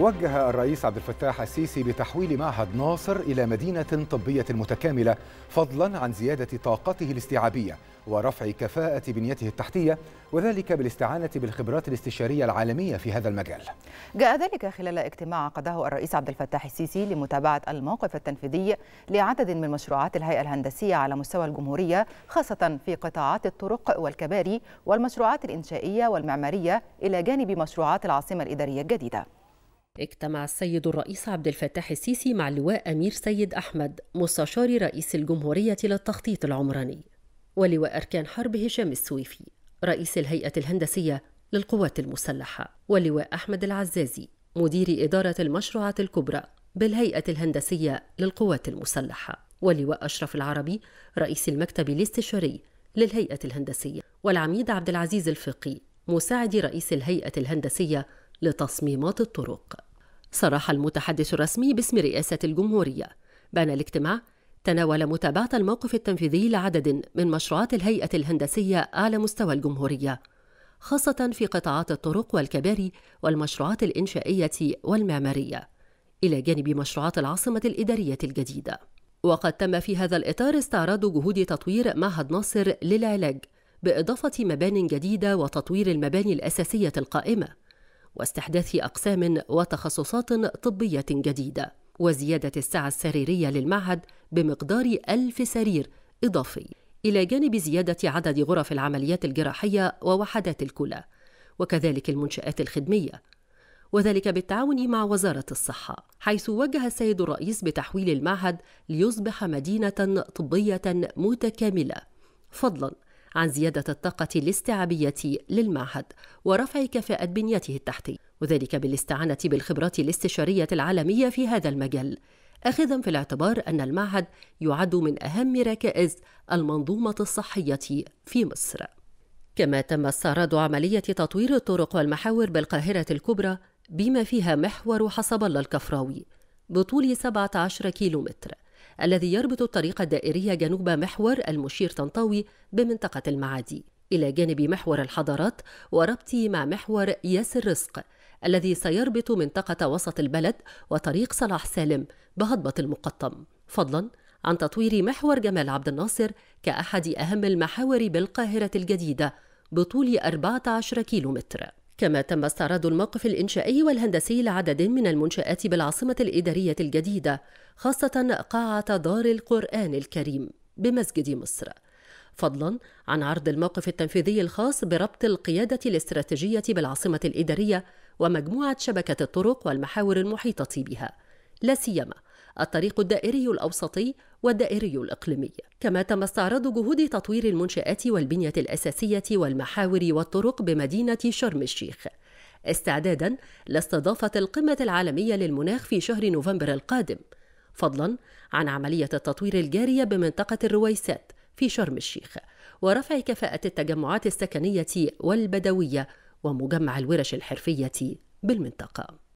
وجه الرئيس عبد الفتاح السيسي بتحويل معهد ناصر إلى مدينة طبية متكاملة فضلا عن زيادة طاقته الاستيعابية ورفع كفاءة بنيته التحتية وذلك بالاستعانة بالخبرات الاستشارية العالمية في هذا المجال جاء ذلك خلال اجتماع عقده الرئيس عبد الفتاح السيسي لمتابعة الموقف التنفيذي لعدد من مشروعات الهيئة الهندسية على مستوى الجمهورية خاصة في قطاعات الطرق والكباري والمشروعات الإنشائية والمعمارية إلى جانب مشروعات العاصمة الإدارية الجديدة اجتمع السيد الرئيس عبد الفتاح السيسي مع اللواء أمير سيد أحمد مستشار رئيس الجمهورية للتخطيط العمراني ولواء أركان حرب هشام السويفي رئيس الهيئة الهندسية للقوات المسلحة ولواء أحمد العزازي مدير إدارة المشروعات الكبرى بالهيئة الهندسية للقوات المسلحة ولواء أشرف العربي رئيس المكتب الاستشاري للهيئة الهندسية والعميد عبد العزيز الفقي مساعد رئيس الهيئة الهندسية لتصميمات الطرق صرح المتحدث الرسمي باسم رئاسة الجمهورية بأن الاجتماع تناول متابعة الموقف التنفيذي لعدد من مشروعات الهيئة الهندسية على مستوى الجمهورية خاصة في قطاعات الطرق والكباري والمشروعات الإنشائية والمعمارية إلى جانب مشروعات العاصمة الإدارية الجديدة وقد تم في هذا الإطار استعراض جهود تطوير معهد ناصر للعلاج بإضافة مبان جديدة وتطوير المباني الأساسية القائمة واستحداث أقسام وتخصصات طبية جديدة وزيادة السعة السريرية للمعهد بمقدار ألف سرير إضافي إلى جانب زيادة عدد غرف العمليات الجراحية ووحدات الكلى وكذلك المنشآت الخدمية وذلك بالتعاون مع وزارة الصحة حيث وجه السيد الرئيس بتحويل المعهد ليصبح مدينة طبية متكاملة فضلا عن زيادة الطاقة الاستيعابية للمعهد ورفع كفاءة بنيته التحتية وذلك بالاستعانة بالخبرات الاستشارية العالمية في هذا المجال أخذا في الاعتبار أن المعهد يعد من أهم ركائز المنظومة الصحية في مصر كما تم استعراض عملية تطوير الطرق والمحاور بالقاهرة الكبرى بما فيها محور حصب الله الكفراوي بطول 17 كيلومتر الذي يربط الطريق الدائرية جنوب محور المشير طنطاوي بمنطقة المعادي إلى جانب محور الحضارات وربطه مع محور ياس الرزق الذي سيربط منطقة وسط البلد وطريق صلاح سالم بهضبة المقطم فضلا عن تطوير محور جمال عبد الناصر كأحد أهم المحاور بالقاهرة الجديدة بطول 14 كيلومتر كما تم استعراض الموقف الإنشائي والهندسي لعدد من المنشآت بالعاصمة الإدارية الجديدة خاصة قاعة دار القرآن الكريم بمسجد مصر فضلا عن عرض الموقف التنفيذي الخاص بربط القيادة الاستراتيجية بالعاصمة الإدارية ومجموعة شبكة الطرق والمحاور المحيطة بها لا سيما الطريق الدائري الأوسطي والدائري الإقليمي كما تم استعراض جهود تطوير المنشآت والبنية الأساسية والمحاور والطرق بمدينة شرم الشيخ استعدادا لاستضافة القمة العالمية للمناخ في شهر نوفمبر القادم فضلا عن عملية التطوير الجارية بمنطقة الرويسات في شرم الشيخ ورفع كفاءة التجمعات السكنية والبدوية ومجمع الورش الحرفية بالمنطقة